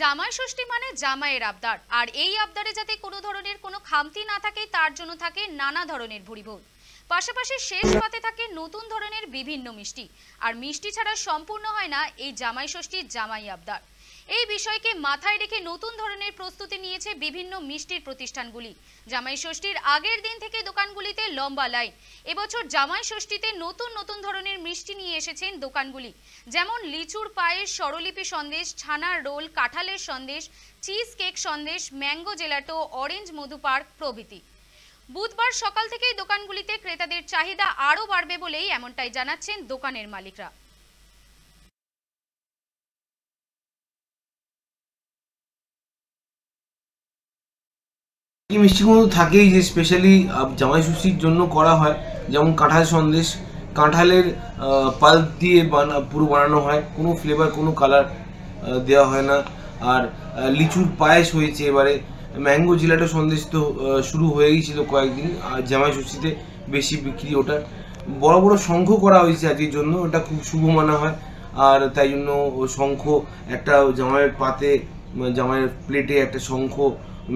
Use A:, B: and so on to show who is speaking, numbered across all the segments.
A: জামাই ষষ্ঠী মানে জামাইয়ের আবদার আর এই আবদারে যাতে কোনো ধরনের কোনো খামতি না থাকে তার জন্য থাকে নানা ধরনের ভুরিভোজ পাশাপাশি শেষ পাতে থাকে নতুন ধরনের বিভিন্ন মিষ্টি আর মিষ্টি ছাড়া সম্পূর্ণ হয় না এই জামাই ষষ্ঠীর জামাই আবদার এই বিষয়কে মাথায় রেখে নতুন ধরনের প্রস্তুতি নিয়েছে বিভিন্ন মিষ্টির প্রতিষ্ঠানগুলি জামাই ষষ্ঠীর আগের দিন থেকে দোকানগুলিতে লম্বা লাইন এবছর জামাই ষষ্ঠীতে নতুন নতুন ধরনের মিষ্টি নিয়ে এসেছেন দোকানগুলি যেমন লিচুর পায়েস স্বরলিপি সন্দেশ ছানার রোল কাঁঠালের sandesh cheese cake sandesh mango gelato orange মধু পার্ক প্রভৃতি বুধবার সকাল থেকেই দোকানগুলিতে ক্রেতাদের চাহিদা আরও বাড়বে বলেই এমনটাই জানাচ্ছেন দোকানের মালিকরা
B: এই মিষ্টিগুলো থাকেই যে স্পেশালি জামাই ষষ্ঠীর জন্য করা হয় যেমন কাঁঠাল সন্দেশ কাঁঠালের পাল্প দিয়ে বানা পুরো বানানো হয় কোনো ফ্লেভার কোনো কালার দেওয়া হয় না আর লিচুর পায়েস হয়েছে এবারে ম্যাঙ্গো জিলাটা সন্দেশ তো শুরু হয়ে গিয়েছিলো কয়েকদিন আর জামাই ষষ্ঠীতে বেশি বিক্রি ওটা বড় বড় শঙ্খ করা হয়েছে আজকের জন্য ওটা খুব শুভ মানা হয় আর তাই জন্য শঙ্খ একটা জামাইয়ের পাতে জামাইয়ের প্লেটে একটা শঙ্খ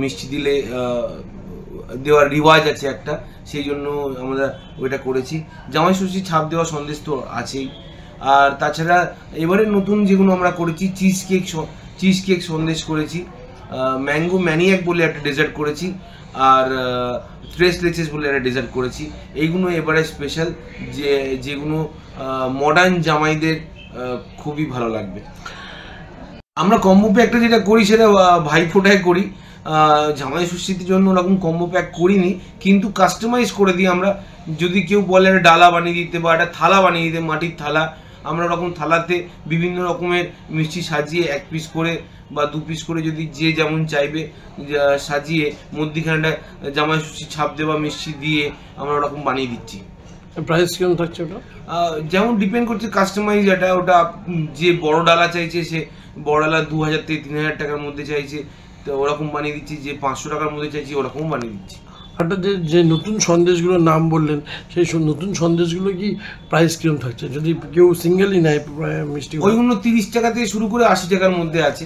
B: মিষ্টি দিলে দেওয়ার রিওয়াজ আছে একটা সেই জন্য আমরা ওইটা করেছি জামাই ষষ্ঠী ছাপ দেওয়া সন্দেশ তো আছেই আর তাছাড়া এবারে নতুন যেগুলো আমরা করেছি cheese cake cheese cake sandesh করেছি ম্যাঙ্গো ম্যানিয়াক বলে একটা ডেজার্ট করেছি আর ফ্রেশ লেচেস বলে একটা ডেজার্ট করেছি এইগুলো এবারে স্পেশাল যে যেগুলো মডার্ন জামাইদের খুবই ভালো লাগবে আমরা কম্বোপে একটা যেটা করি সেটা ভাইফোটায় করি জামাই ষষ্ঠীর জন্য ওরকম কম্বো প্যাক করিনি কিন্তু কাস্টমাইজ করে দিই আমরা যদি কেউ বলে একটা ডালা বানিয়ে দিতে বা একটা থালা বানিয়ে দিতে মাটির থালা আমরা ওরকম থালাতে বিভিন্ন রকমের মিষ্টি সাজিয়ে এক পিস করে বা দু পিস করে যদি যে যেমন চাইবে সাজিয়ে মধ্যিখানটা জামাই ষষ্ঠী ছাপ দেওয়া মিষ্টি দিয়ে আমরা ওরকম বানিয়ে দিচ্ছি প্রাইস কেমন থাকছে ওটা যেমন ডিপেন্ড করছে কাস্টমাইজ এটা ওটা যে বড় ডালা চাইছে সে বড় ডালা দু হাজার থেকে তিন হাজার টাকার মধ্যে চাইছে তো ওরকম বানিয়ে দিচ্ছি যে পাঁচশো টাকার মধ্যে চাইছি ওরকম বানিয়ে দিচ্ছি হঠাৎ যে যে নতুন সন্দেশগুলোর নাম বললেন সেই সব নতুন সন্দেশগুলো কি প্রাইস কিরম থাকছে যদি কেউ সিঙ্গেলই নেয় মিষ্টি ওইগুলো তিরিশ টাকা থেকে শুরু করে আশি টাকার মধ্যে
A: আছে